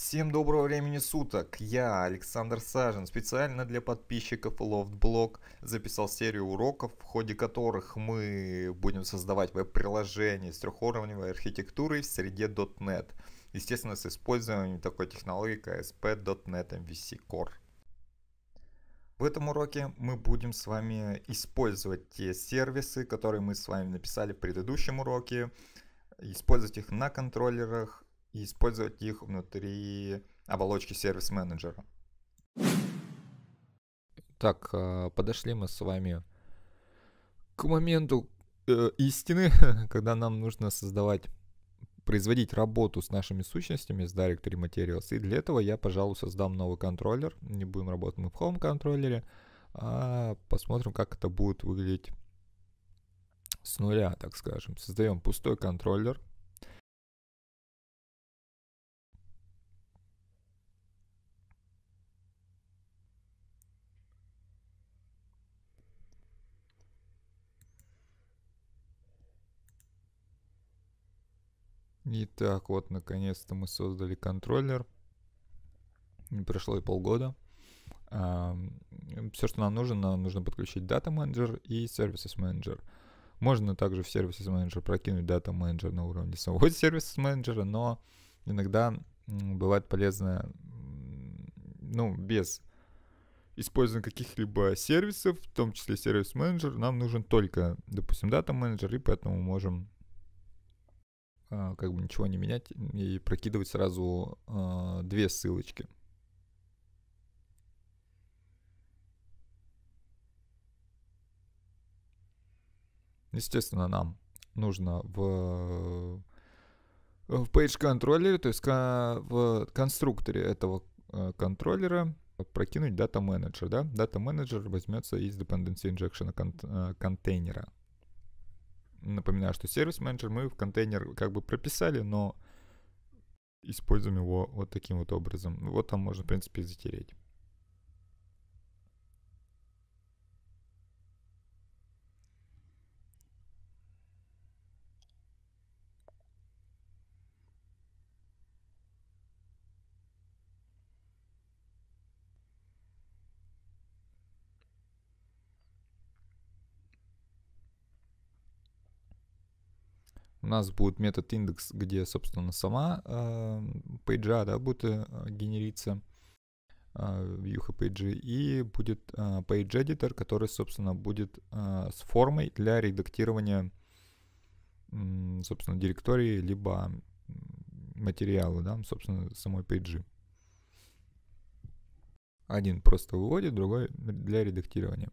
Всем доброго времени суток! Я, Александр Сажин, специально для подписчиков LoftBlog записал серию уроков, в ходе которых мы будем создавать веб-приложение с трехуровневой архитектурой в среде .NET. Естественно, с использованием такой технологии, как ASP.NET MVC Core. В этом уроке мы будем с вами использовать те сервисы, которые мы с вами написали в предыдущем уроке, использовать их на контроллерах и использовать их внутри оболочки сервис-менеджера. Так, а, подошли мы с вами к моменту э, истины, когда нам нужно создавать, производить работу с нашими сущностями, с Directory Materials. И для этого я, пожалуй, создам новый контроллер. Не будем работать мы в Home контроллере, а посмотрим, как это будет выглядеть с нуля, так скажем. Создаем пустой контроллер. Итак, вот наконец-то мы создали контроллер. Не прошло и полгода. Все, что нам нужно, нам нужно подключить Data Manager и Services Manager. Можно также в Services Manager прокинуть Data Manager на уровне самого Services Manager, но иногда бывает полезно, ну, без использования каких-либо сервисов, в том числе сервис менеджер, нам нужен только, допустим, дата менеджер, и поэтому мы можем а, как бы ничего не менять и прокидывать сразу а, две ссылочки. Естественно, нам нужно в в page Controller, то есть в конструкторе этого э, контроллера прокинуть Data Manager, да? Data Manager возьмется из dependency injection э, контейнера. Напоминаю, что сервис-менеджер мы в контейнер как бы прописали, но используем его вот таким вот образом. Вот там можно, в принципе, затереть. у нас будет метод индекс, где, собственно, сама э, пейджа, да, будет э, генериться вьюха э, пейджи, и будет э, page editor, который, собственно, будет э, с формой для редактирования, э, собственно, директории, либо материала, да, собственно, самой пейджи. Один просто выводит, другой для редактирования.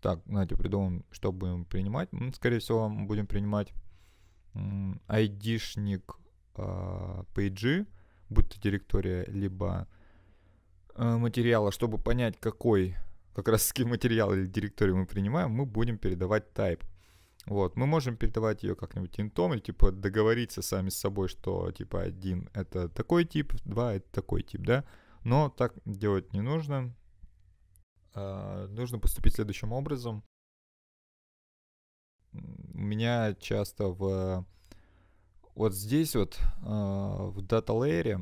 так, знаете, придумаем, что будем принимать. Мы, ну, скорее всего, будем принимать ID-шник э, а, PG, будь то директория, либо э, материала, чтобы понять, какой как раз таки материал или директорию мы принимаем, мы будем передавать type. Вот, мы можем передавать ее как-нибудь интом, или типа договориться сами с собой, что типа один это такой тип, два это такой тип, да. Но так делать не нужно. А, нужно поступить следующим образом. У меня часто в вот здесь вот а, в Data лейере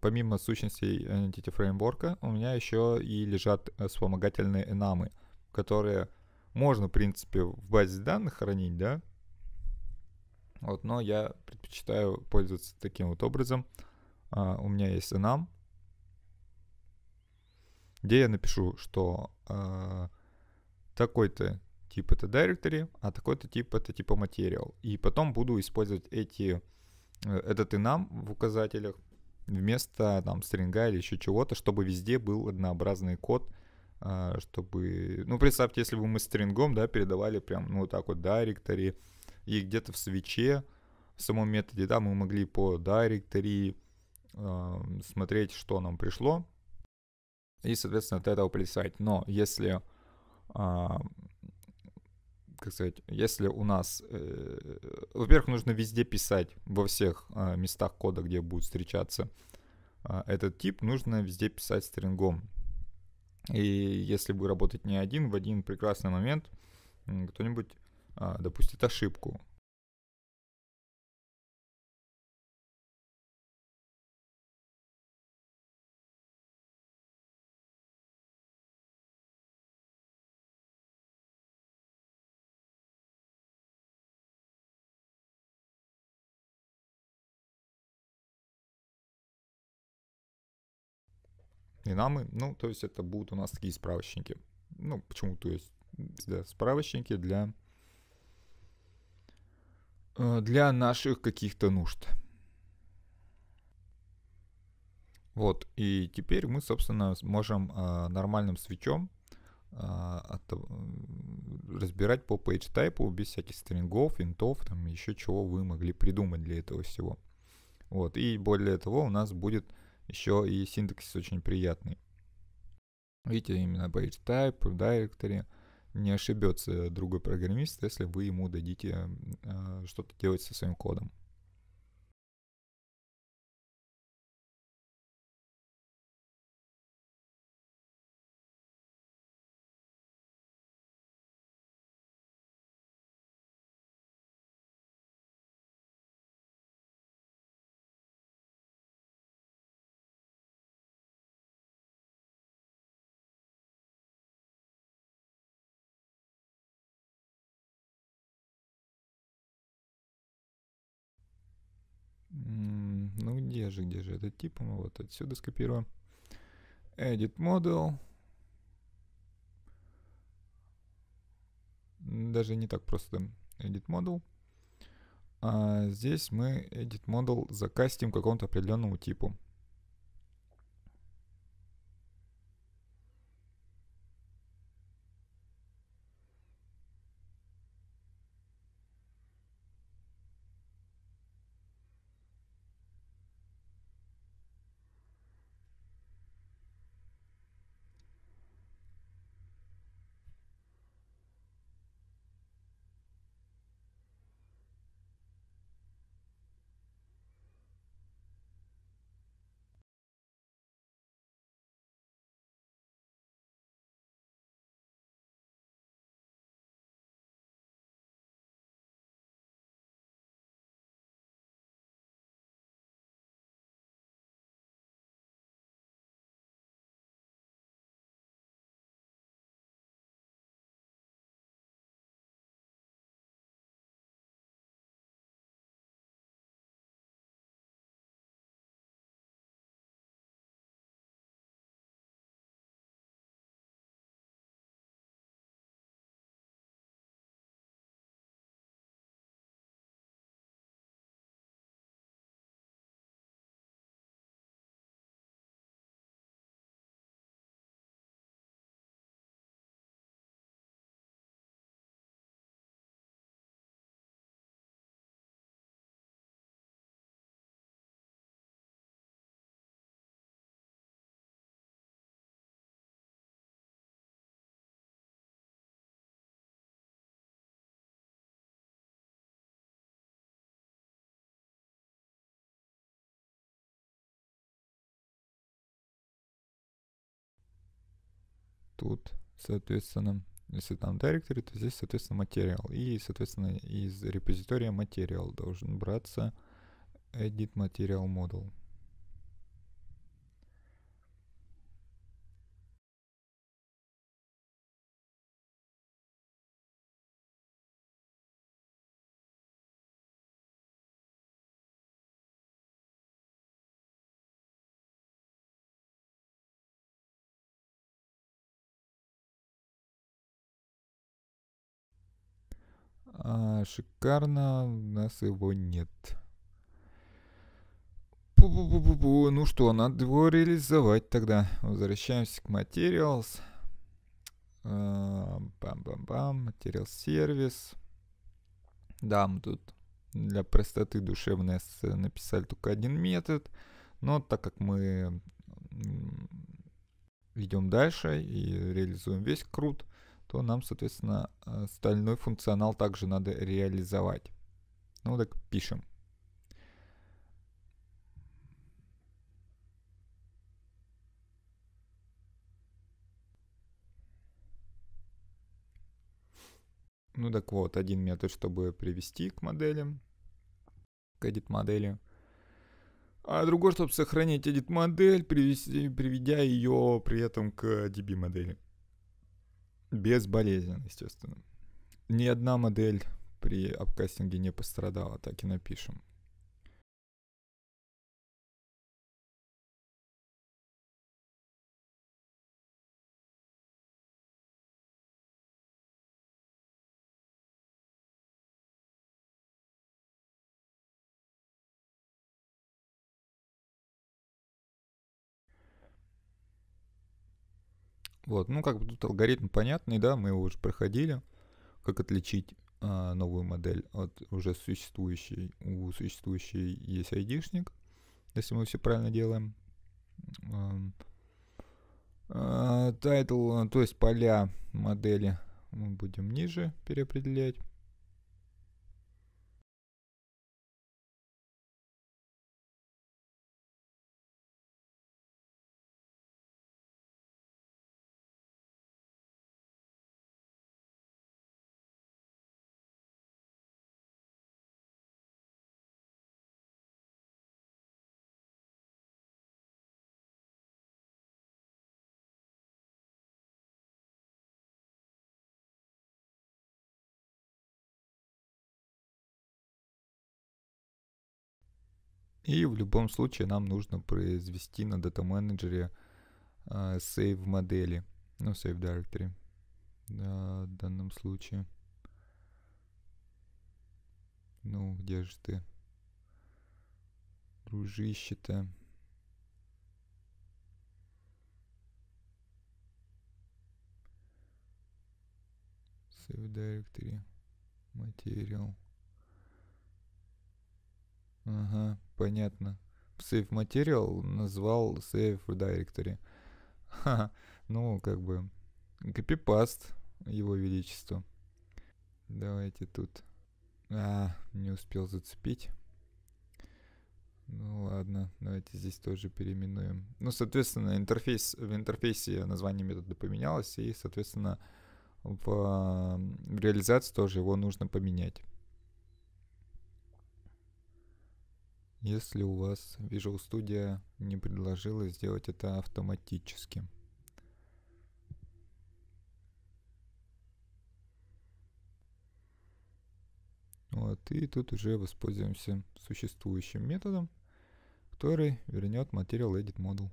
помимо сущностей Entity Framework, у меня еще и лежат э, вспомогательные энамы, которые можно, в принципе, в базе данных хранить, да, вот, но я предпочитаю пользоваться таким вот образом. А, у меня есть enum, где я напишу, что э, такой-то тип это directory, а такой-то тип это типа материал. И потом буду использовать эти, э, этот и нам в указателях вместо там стринга или еще чего-то, чтобы везде был однообразный код, э, чтобы... Ну, представьте, если бы мы стрингом, да, передавали прям, ну, вот так вот directory, и где-то в свече, в самом методе, да, мы могли по directory э, смотреть, что нам пришло, и, соответственно, от этого плясать. Но если, а, как сказать, если у нас, э, во-первых, нужно везде писать, во всех э, местах кода, где будет встречаться э, этот тип, нужно везде писать стрингом. И если вы работаете не один, в один прекрасный момент кто-нибудь э, допустит ошибку. и намы. Ну, то есть это будут у нас такие справочники. Ну, почему? То есть да, справочники для э, для наших каких-то нужд. Вот, и теперь мы, собственно, можем э, нормальным свечом а, э, от, разбирать по page type без всяких стрингов, винтов, там еще чего вы могли придумать для этого всего. Вот, и более того, у нас будет э, еще и синтаксис очень приятный. Видите, именно PageType в Directory не ошибется другой программист, если вы ему дадите э, что-то делать со своим кодом. Ну где же, где же этот тип? Мы вот отсюда скопируем. Edit Model. Даже не так просто. Edit Model. А здесь мы Edit Model закастим к какому-то определенному типу. тут, соответственно, если там directory, то здесь, соответственно, материал. И, соответственно, из репозитория материал должен браться edit material model. А, шикарно, у нас его нет. Пу-пу-пу-пу-пу. Ну что, надо его реализовать тогда. Возвращаемся к Materials. Бам-бам-бам. А, материал сервис. Да, мы тут для простоты душевной написали только один метод. Но так как мы идем дальше и реализуем весь крут, то нам, соответственно, э, стальной функционал также надо реализовать. Ну так пишем. Ну так вот, один метод, чтобы привести к моделям, к edit модели. А другой, чтобы сохранить edit модель, приведя ее при этом к DB модели безболезненно, естественно. Ни одна модель при апкастинге не пострадала, так и напишем. Вот, ну как бы тут алгоритм понятный, да, мы его уже проходили, как отличить а, новую модель от уже существующей. У существующей есть айдишник, если мы все правильно делаем. Эм, а, тайтл, то есть поля модели мы будем ниже переопределять. И в любом случае нам нужно произвести на дата менеджере а, сейв модели, ну, сейв директори. в данном случае. Ну, где же ты, дружище-то? Save Directory материал. Ага, понятно. Save Material назвал Save в директоре. Ха, ну, как бы, копипаст его величество. Давайте тут... А, не успел зацепить. Ну ладно, давайте здесь тоже переименуем. Ну, соответственно, интерфейс, в интерфейсе название метода поменялось, и, соответственно, в, в реализации тоже его нужно поменять. если у вас Visual Studio не предложила сделать это автоматически. Вот, и тут уже воспользуемся существующим методом, который вернет Material Edit Model.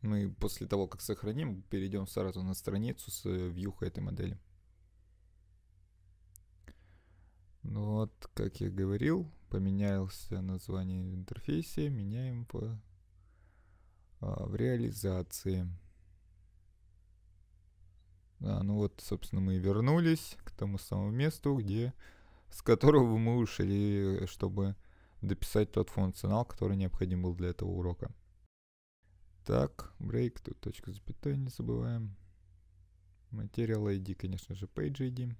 Мы ну после того, как сохраним, перейдем сразу на страницу с э, вьюха этой модели. Ну вот, как я говорил, поменялся название интерфейса, меняем по, а, в реализации. Да, ну вот, собственно, мы и вернулись к тому самому месту, где с которого мы ушли, чтобы дописать тот функционал, который необходим был для этого урока. Так, break, тут точка запятой не забываем. Material ID, конечно же, page ID.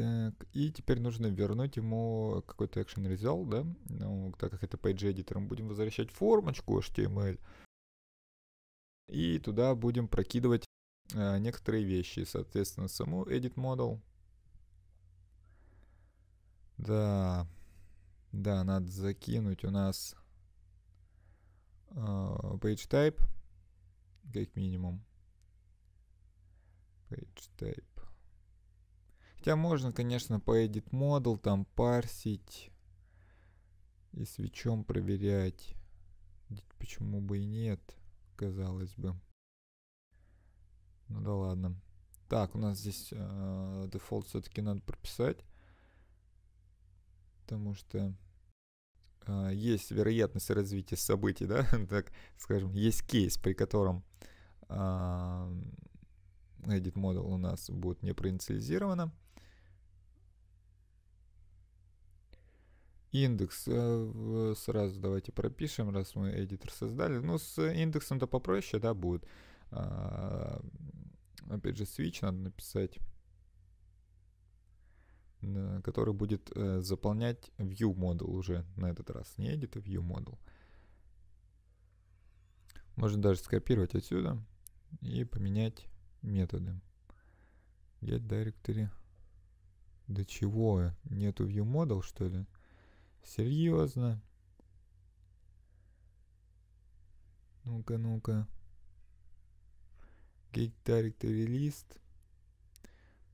Так, э, и теперь нужно вернуть ему какой-то action result, да? Ну, так как это page editor, мы будем возвращать формочку HTML. Эм и туда будем прокидывать э, некоторые вещи, соответственно, саму edit model. Да, да, надо закинуть у нас э, page type, как минимум. Page type. Хотя можно, конечно, по edit model там парсить и свечом проверять. Почему бы и нет, казалось бы. Ну да ладно. Так, у нас здесь э, дефолт все-таки надо прописать. Потому что э, есть вероятность развития событий, да, так скажем, есть кейс, при котором э, edit model у нас будет не проинициализировано. индекс э, сразу давайте пропишем, раз мы эдитор создали. Ну, с индексом-то попроще, да, будет. А, опять же, switch надо написать, э, который будет э, заполнять view model уже на этот раз. Не edit, а view model. Можно даже скопировать отсюда и поменять методы. Get directory. До чего? Нету view model, что ли? Серьезно? Ну-ка, ну-ка. Gig Directory List.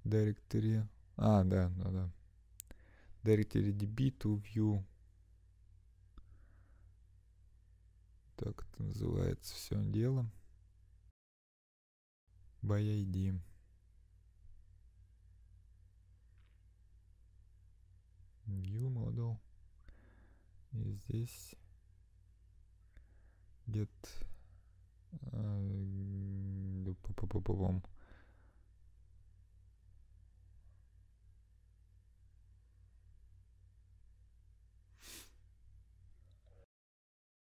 Directory... А, да, да, да. Directory DB to View. Так это называется все дело. ByID. View и здесь get uh,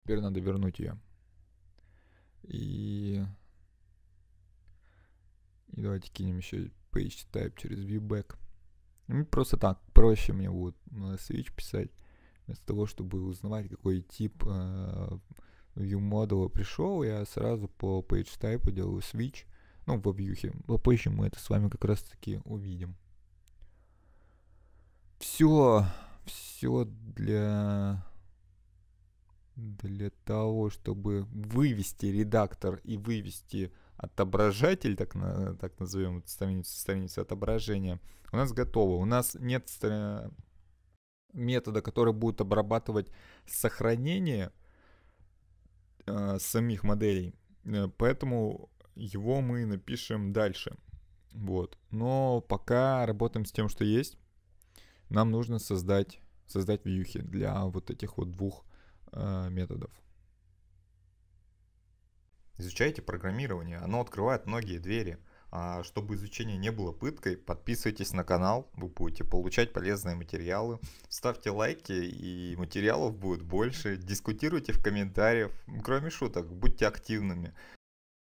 Теперь надо вернуть ее. И, и давайте кинем еще page type через viewback. Ну, просто так, проще мне будет на switch писать вместо того, чтобы узнавать, какой тип э, view модула пришел, я сразу по page type делаю switch, ну, во вьюхе. Попозже мы это с вами как раз таки увидим. Все, все для для того, чтобы вывести редактор и вывести отображатель, так, на, так назовем страницу, страницу отображения, у нас готово. У нас нет метода, который будет обрабатывать сохранение э, самих моделей. Э, поэтому его мы напишем дальше. Вот. Но пока работаем с тем, что есть. Нам нужно создать, создать вьюхи для вот этих вот двух э, методов. Изучайте программирование. Оно открывает многие двери – а чтобы изучение не было пыткой, подписывайтесь на канал, вы будете получать полезные материалы. Ставьте лайки, и материалов будет больше. Дискутируйте в комментариях, кроме шуток, будьте активными.